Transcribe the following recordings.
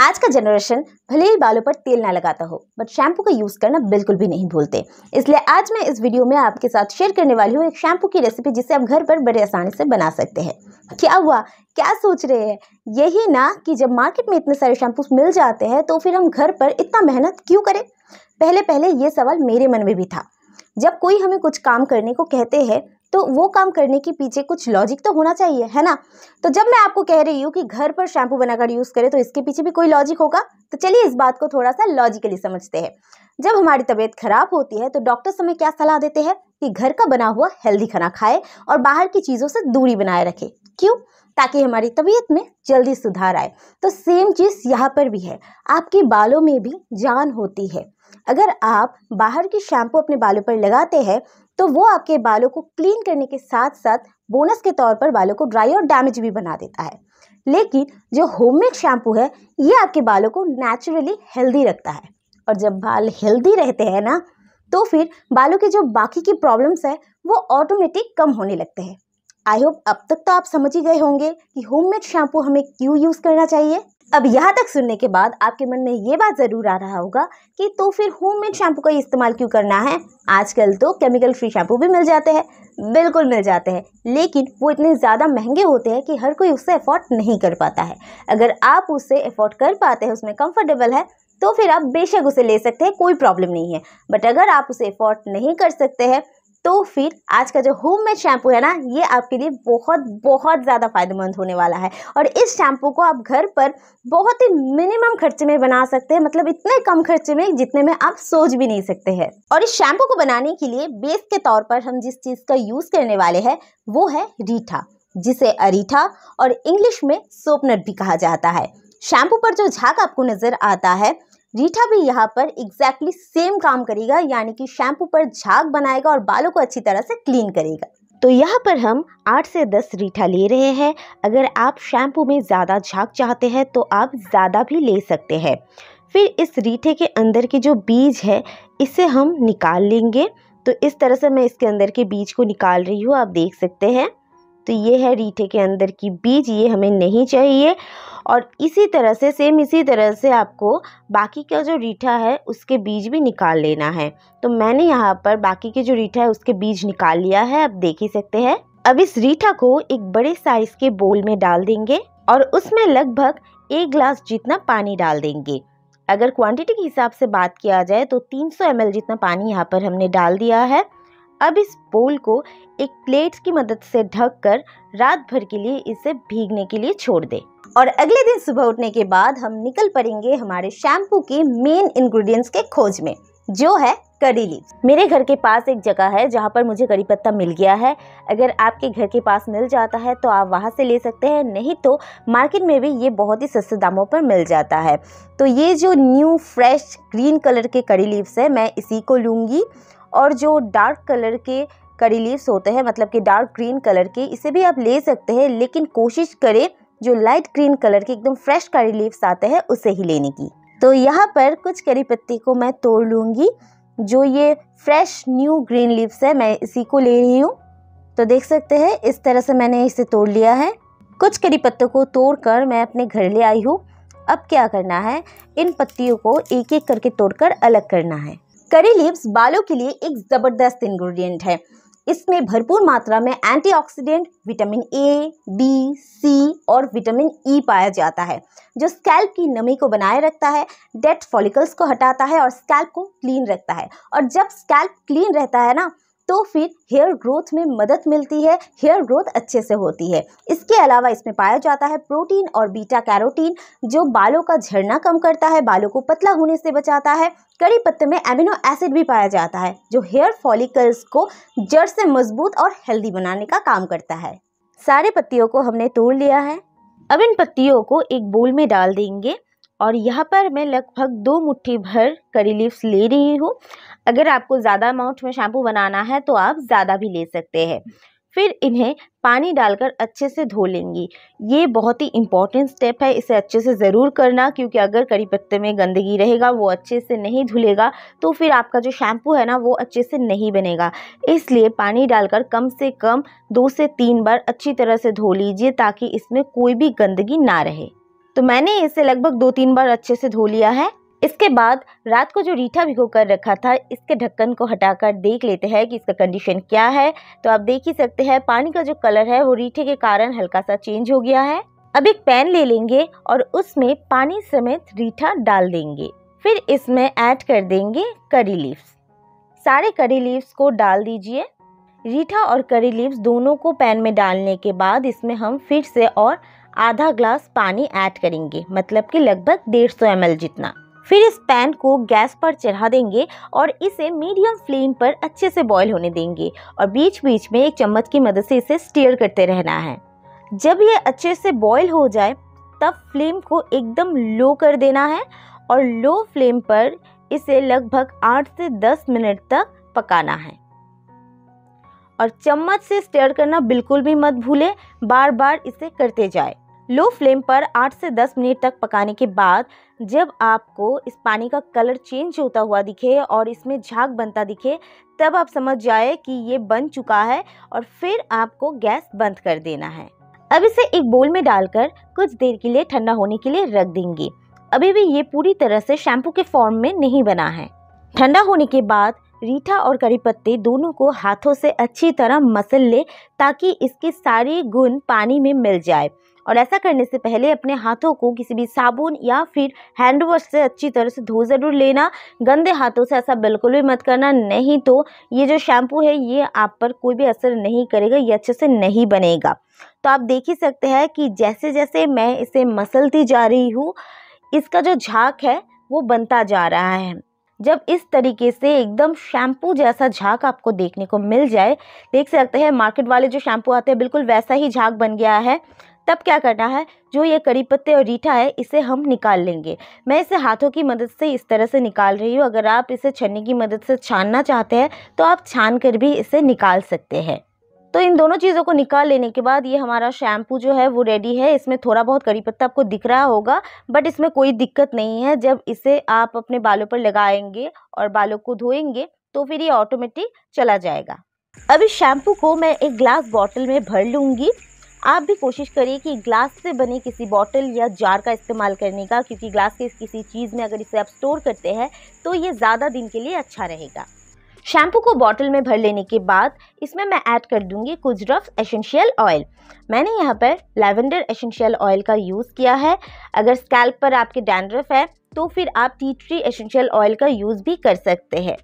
आज का जनरेशन भले ही बालों पर तेल ना लगाता हो बट शैम्पू का यूज़ करना बिल्कुल भी नहीं भूलते इसलिए आज मैं इस वीडियो में आपके साथ शेयर करने वाली हूँ एक शैम्पू की रेसिपी जिसे आप घर पर बड़े आसानी से बना सकते हैं क्या हुआ क्या सोच रहे हैं यही ना कि जब मार्केट में इतने सारे शैम्पूस मिल जाते हैं तो फिर हम घर पर इतना मेहनत क्यों करें पहले पहले ये सवाल मेरे मन में भी था जब कोई हमें कुछ काम करने को कहते हैं तो वो काम करने के पीछे कुछ लॉजिक तो होना चाहिए है ना तो जब मैं आपको कह रही हूँ कि घर पर शैम्पू बनाकर यूज़ करें तो इसके पीछे भी कोई लॉजिक होगा तो चलिए इस बात को थोड़ा सा लॉजिकली समझते हैं जब हमारी तबीयत खराब होती है तो डॉक्टर हमें क्या सलाह देते हैं कि घर का बना हुआ हेल्दी खाना खाए और बाहर की चीज़ों से दूरी बनाए रखें क्यों ताकि हमारी तबीयत में जल्दी सुधार आए तो सेम चीज़ यहाँ पर भी है आपके बालों में भी जान होती है अगर आप बाहर की शैम्पू अपने बालों पर लगाते हैं तो वो आपके बालों को क्लीन करने के साथ साथ बोनस के तौर पर बालों को ड्राई और डैमेज भी बना देता है लेकिन जो होममेड शैम्पू है ये आपके बालों को नेचुरली हेल्दी रखता है और जब बाल हेल्दी रहते हैं ना तो फिर बालों के जो बाकी की प्रॉब्लम्स है वो ऑटोमेटिक कम होने लगते हैं आई होप अब तक तो आप समझ ही गए होंगे कि होममेड शैम्पू हमें क्यों यूज़ करना चाहिए अब यहाँ तक सुनने के बाद आपके मन में ये बात ज़रूर आ रहा होगा कि तो फिर होममेड शैम्पू का इस्तेमाल क्यों करना है आजकल तो केमिकल फ्री शैम्पू भी मिल जाते हैं बिल्कुल मिल जाते हैं लेकिन वो इतने ज़्यादा महंगे होते हैं कि हर कोई उससे अफोर्ड नहीं कर पाता है अगर आप उससे अफोर्ड कर पाते हैं उसमें कंफर्टेबल है तो फिर आप बेशक उसे ले सकते हैं कोई प्रॉब्लम नहीं है बट अगर आप उसे अफोर्ड नहीं कर सकते हैं तो फिर आज का जो होम मेड शैम्पू है ना ये आपके लिए बहुत बहुत ज़्यादा फायदेमंद होने वाला है और इस शैम्पू को आप घर पर बहुत ही मिनिमम खर्चे में बना सकते हैं मतलब इतने कम खर्चे में जितने में आप सोच भी नहीं सकते हैं और इस शैम्पू को बनाने के लिए बेस के तौर पर हम जिस चीज़ का यूज़ करने वाले हैं वो है रीठा जिसे अरीठा और इंग्लिश में सोपनट भी कहा जाता है शैम्पू पर जो झाग आपको नज़र आता है रीठा भी यहाँ पर एग्जैक्टली exactly सेम काम करेगा यानी कि शैम्पू पर झाग बनाएगा और बालों को अच्छी तरह से क्लीन करेगा तो यहाँ पर हम आठ से दस रीठा ले रहे हैं अगर आप शैम्पू में ज़्यादा झाग चाहते हैं तो आप ज़्यादा भी ले सकते हैं फिर इस रीठे के अंदर के जो बीज है इसे हम निकाल लेंगे तो इस तरह से मैं इसके अंदर के बीज को निकाल रही हूँ आप देख सकते हैं तो ये है रीठे के अंदर की बीज ये हमें नहीं चाहिए और इसी तरह से सेम इसी तरह से आपको बाकी का जो रीठा है उसके बीज भी निकाल लेना है तो मैंने यहाँ पर बाकी के जो रीठा है उसके बीज निकाल लिया है आप देख ही सकते हैं अब इस रीठा को एक बड़े साइज के बोल में डाल देंगे और उसमें लगभग एक ग्लास जितना पानी डाल देंगे अगर क्वांटिटी के हिसाब से बात किया जाए तो 300 सौ जितना पानी यहाँ पर हमने डाल दिया है अब इस बोल को एक प्लेट की मदद से ढककर रात भर के लिए इसे भीगने के लिए छोड़ दें और अगले दिन सुबह उठने के बाद हम निकल पड़ेंगे हमारे शैम्पू के मेन इंग्रेडिएंट्स के खोज में जो है करी लीव मेरे घर के पास एक जगह है जहाँ पर मुझे करी पत्ता मिल गया है अगर आपके घर के पास मिल जाता है तो आप वहाँ से ले सकते हैं नहीं तो मार्केट में भी ये बहुत ही सस्ते दामों पर मिल जाता है तो ये जो न्यू फ्रेश ग्रीन कलर के करी लीव्स है मैं इसी को लूँगी और जो डार्क कलर के करी लीव्स होते हैं मतलब कि डार्क ग्रीन कलर के इसे भी आप ले सकते हैं लेकिन कोशिश करें जो लाइट ग्रीन कलर के एकदम फ्रेश करी लीव्स आते हैं उसे ही लेने की तो यहाँ पर कुछ करी पत्ती को मैं तोड़ लूँगी जो ये फ्रेश न्यू ग्रीन लीव्स है मैं इसी को ले रही हूँ तो देख सकते हैं इस तरह से मैंने इसे तोड़ लिया है कुछ करी पत्तों को तोड़कर मैं अपने घर ले आई हूँ अब क्या करना है इन पत्तियों को एक एक करके तोड़कर अलग करना है करी लीव्स बालों के लिए एक ज़बरदस्त इंग्रेडिएंट है इसमें भरपूर मात्रा में antioxidant vitamin A B C और विटामिन ई e पाया जाता है जो स्कैल्प की नमी को बनाए रखता है डेड फॉलिकल्स को हटाता है और स्कैल्प को क्लीन रखता है और जब स्कैल्प क्लीन रहता है ना तो फिर हेयर ग्रोथ में मदद मिलती है हेयर ग्रोथ अच्छे से होती है इसके अलावा इसमें पाया जाता है प्रोटीन और बीटा कैरोटीन जो बालों का झड़ना कम करता है बालों को पतला होने से बचाता है कड़ी पत्ते में एमिनो एसिड भी पाया जाता है जो हेयर फॉलिकल्स को जड़ से मजबूत और हेल्दी बनाने का काम करता है सारे पत्तियों को हमने तोड़ लिया है अब इन पत्तियों को एक बोल में डाल देंगे और यहाँ पर मैं लगभग दो मुट्ठी भर करी लीव्स ले रही हूँ अगर आपको ज़्यादा अमाउंट में शैम्पू बनाना है तो आप ज़्यादा भी ले सकते हैं फिर इन्हें पानी डालकर अच्छे से धो लेंगी ये बहुत ही इम्पॉर्टेंट स्टेप है इसे अच्छे से ज़रूर करना क्योंकि अगर करी पत्ते में गंदगी रहेगा वो अच्छे से नहीं धुलेगा तो फिर आपका जो शैम्पू है ना वो अच्छे से नहीं बनेगा इसलिए पानी डालकर कम से कम दो से तीन बार अच्छी तरह से धो लीजिए ताकि इसमें कोई भी गंदगी ना रहे तो मैंने इसे लगभग दो तीन बार अच्छे से धो लिया है इसके बाद रात को जो रीठा भिगो कर रखा था इसके ढक्कन को हटाकर देख लेते हैं कि इसका कंडीशन क्या है तो आप देख ही सकते हैं पानी का जो कलर है वो रीठे के कारण हल्का सा चेंज हो गया है अब एक पैन ले लेंगे और उसमें पानी समेत रीठा डाल देंगे फिर इसमें ऐड कर देंगे करी लीव्स सारे करी लीव्स को डाल दीजिए रीठा और करी लीव्स दोनों को पैन में डालने के बाद इसमें हम फिर से और आधा ग्लास पानी ऐड करेंगे मतलब कि लगभग डेढ़ सौ जितना फिर इस पैन को गैस पर चढ़ा देंगे और इसे मीडियम फ्लेम पर अच्छे से बॉयल होने देंगे और बीच बीच में एक चम्मच की मदद से इसे स्टीयर करते रहना है जब ये अच्छे से बॉयल हो जाए तब फ्लेम को एकदम लो कर देना है और लो फ्लेम पर इसे लगभग आठ से दस मिनट तक पकाना है और चम्मच से स्टेयर करना बिल्कुल भी मत भूलें बार बार इसे करते जाए लो फ्लेम पर 8 से 10 मिनट तक पकाने के बाद जब आपको इस पानी का कलर चेंज होता हुआ दिखे और इसमें झाग बनता दिखे तब आप समझ जाए कि ये बन चुका है और फिर आपको गैस बंद कर देना है अब इसे एक बोल में डालकर कुछ देर के लिए ठंडा होने के लिए रख देंगे अभी भी ये पूरी तरह से शैम्पू के फॉर्म में नहीं बना है ठंडा होने के बाद रीठा और करी पत्ते दोनों को हाथों से अच्छी तरह मसल ले ताकि इसके सारे गुण पानी में मिल जाए और ऐसा करने से पहले अपने हाथों को किसी भी साबुन या फिर हैंड वॉश से अच्छी तरह से धो ज़रूर लेना गंदे हाथों से ऐसा बिल्कुल भी मत करना नहीं तो ये जो शैम्पू है ये आप पर कोई भी असर नहीं करेगा ये अच्छे से नहीं बनेगा तो आप देख ही सकते हैं कि जैसे जैसे मैं इसे मसलती जा रही हूँ इसका जो झाक है वो बनता जा रहा है जब इस तरीके से एकदम शैम्पू जैसा झाग आपको देखने को मिल जाए देख सकते हैं मार्केट वाले जो शैम्पू आते हैं बिल्कुल वैसा ही झाग बन गया है तब क्या करना है जो ये करी पत्ते और रीठा है इसे हम निकाल लेंगे मैं इसे हाथों की मदद से इस तरह से निकाल रही हूँ अगर आप इसे छन्नी की मदद से छानना चाहते हैं तो आप छान कर भी इसे निकाल सकते हैं तो इन दोनों चीज़ों को निकाल लेने के बाद ये हमारा शैम्पू जो है वो रेडी है इसमें थोड़ा बहुत करी पत्ता आपको दिख रहा होगा बट इसमें कोई दिक्कत नहीं है जब इसे आप अपने बालों पर लगाएंगे और बालों को धोएंगे तो फिर ये ऑटोमेटिक चला जाएगा अब इस शैम्पू को मैं एक ग्लास बॉटल में भर लूँगी आप भी कोशिश करिए कि ग्लास से बने किसी बॉटल या जार का इस्तेमाल करने का क्योंकि ग्लास के किसी चीज़ में अगर इसे आप स्टोर करते हैं तो ये ज़्यादा दिन के लिए अच्छा रहेगा शैम्पू को बॉटल में भर लेने के बाद इसमें मैं ऐड कर दूंगी कुछ ड्रॉप्स एसेंशियल ऑयल मैंने यहाँ पर लैवेंडर एसेंशियल ऑयल का यूज़ किया है अगर स्कैल्प पर आपके डैंड्रफ है तो फिर आप टी ट्री एसेंशियल ऑयल का यूज़ भी कर सकते हैं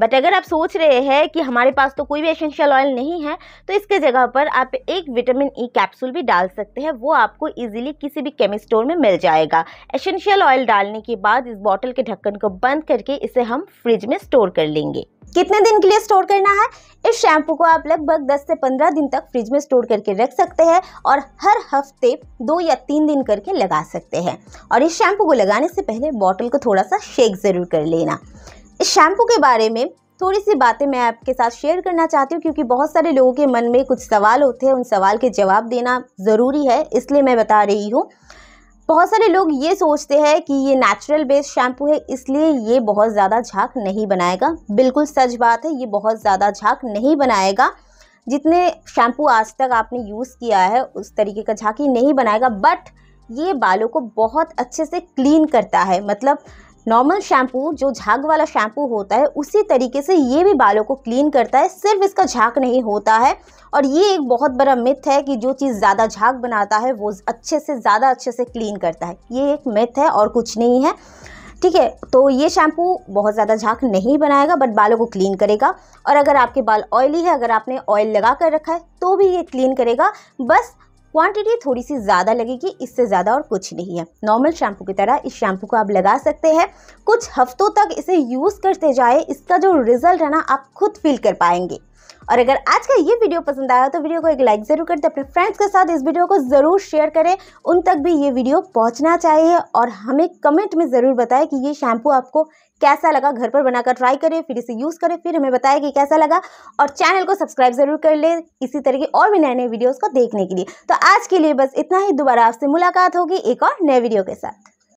बट अगर आप सोच रहे हैं कि हमारे पास तो कोई भी एसेंशियल ऑयल नहीं है तो इसके जगह पर आप एक विटामिन ई कैप्सूल भी डाल सकते हैं वो आपको इजीली किसी भी केमिस्ट स्टोर में मिल जाएगा एसेंशियल ऑयल डालने के बाद इस बॉटल के ढक्कन को बंद करके इसे हम फ्रिज में स्टोर कर लेंगे कितने दिन के लिए स्टोर करना है इस शैम्पू को आप लगभग 10 से 15 दिन तक फ्रिज में स्टोर करके रख सकते हैं और हर हफ्ते दो या तीन दिन करके लगा सकते हैं और इस शैम्पू को लगाने से पहले बॉटल को थोड़ा सा शेक ज़रूर कर लेना इस शैम्पू के बारे में थोड़ी सी बातें मैं आपके साथ शेयर करना चाहती हूँ क्योंकि बहुत सारे लोगों के मन में कुछ सवाल होते हैं उन सवाल के जवाब देना ज़रूरी है इसलिए मैं बता रही हूँ बहुत सारे लोग ये सोचते हैं कि ये नेचुरल बेस्ड शैम्पू है इसलिए ये बहुत ज़्यादा झाक नहीं बनाएगा बिल्कुल सच बात है ये बहुत ज़्यादा झाक नहीं बनाएगा जितने शैम्पू आज तक आपने यूज़ किया है उस तरीके का झाक ये नहीं बनाएगा बट ये बालों को बहुत अच्छे से क्लीन करता है मतलब नॉर्मल शैम्पू जो झाग वाला शैम्पू होता है उसी तरीके से ये भी बालों को क्लीन करता है सिर्फ इसका झाग नहीं होता है और ये एक बहुत बड़ा मिथ है कि जो चीज़ ज़्यादा झाग बनाता है वो अच्छे से ज़्यादा अच्छे से क्लीन करता है ये एक मिथ है और कुछ नहीं है ठीक है तो ये शैम्पू बहुत ज़्यादा झाग नहीं बनाएगा बट बालों को क्लीन करेगा और अगर आपके बाल ऑयली है अगर आपने ऑयल लगा कर रखा है तो भी ये क्लीन करेगा बस क्वांटिटी थोड़ी सी ज़्यादा लगेगी इससे ज़्यादा और कुछ नहीं है नॉर्मल शैम्पू की तरह इस शैम्पू को आप लगा सकते हैं कुछ हफ्तों तक इसे यूज़ करते जाए इसका जो रिज़ल्ट है ना आप खुद फील कर पाएंगे और अगर आज का ये वीडियो पसंद आया तो वीडियो को एक लाइक ज़रूर कर दे अपने फ्रेंड्स के साथ इस वीडियो को ज़रूर शेयर करें उन तक भी ये वीडियो पहुंचना चाहिए और हमें कमेंट में ज़रूर बताएं कि ये शैम्पू आपको कैसा लगा घर पर बनाकर ट्राई करें फिर इसे यूज़ करें फिर हमें बताएं कि कैसा लगा और चैनल को सब्सक्राइब ज़रूर कर ले इसी तरह की और भी नए नए वीडियोज़ को देखने के लिए तो आज के लिए बस इतना ही दोबारा आपसे मुलाकात होगी एक और नए वीडियो के साथ